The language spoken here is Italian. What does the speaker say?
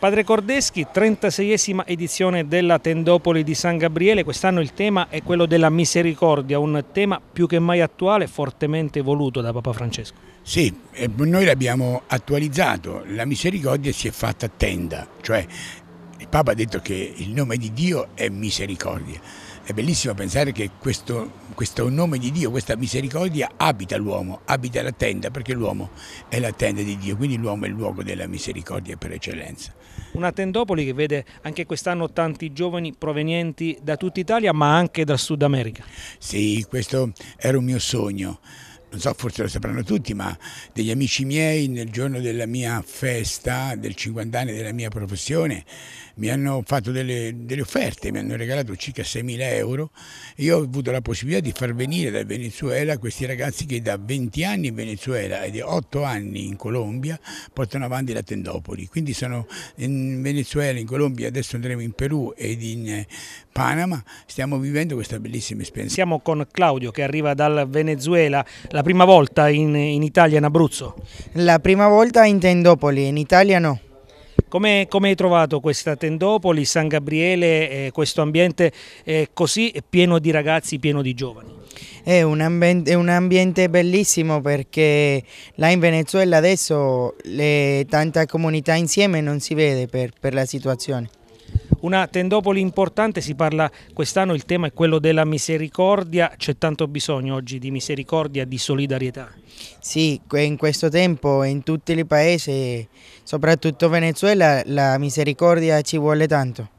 Padre Cordeschi, 36esima edizione della Tendopoli di San Gabriele, quest'anno il tema è quello della misericordia, un tema più che mai attuale, fortemente voluto da Papa Francesco. Sì, noi l'abbiamo attualizzato, la misericordia si è fatta tenda, cioè il Papa ha detto che il nome di Dio è misericordia è bellissimo pensare che questo, questo, nome di Dio, questa misericordia abita l'uomo, abita la tenda, perché l'uomo è la tenda di Dio, quindi l'uomo è il luogo della misericordia per eccellenza. Una tendopoli che vede anche quest'anno tanti giovani provenienti da tutta Italia, ma anche dal Sud America. Sì, questo era un mio sogno non so, forse lo sapranno tutti, ma degli amici miei nel giorno della mia festa del 50 anni della mia professione mi hanno fatto delle, delle offerte, mi hanno regalato circa 6.000 euro e io ho avuto la possibilità di far venire dal Venezuela questi ragazzi che da 20 anni in Venezuela e da 8 anni in Colombia portano avanti la Tendopoli. Quindi sono in Venezuela, in Colombia, adesso andremo in Perù ed in Panama, stiamo vivendo questa bellissima esperienza. Siamo con Claudio che arriva dal Venezuela, la prima volta in, in Italia, in Abruzzo? La prima volta in Tendopoli, in Italia no. Come, come hai trovato questa Tendopoli, San Gabriele, eh, questo ambiente eh, così pieno di ragazzi, pieno di giovani? È un, ambiente, è un ambiente, bellissimo perché là in Venezuela adesso le, tanta comunità insieme non si vede per, per la situazione una tendopoli importante, si parla quest'anno, il tema è quello della misericordia, c'è tanto bisogno oggi di misericordia, di solidarietà. Sì, in questo tempo in tutti i paesi, soprattutto Venezuela, la misericordia ci vuole tanto.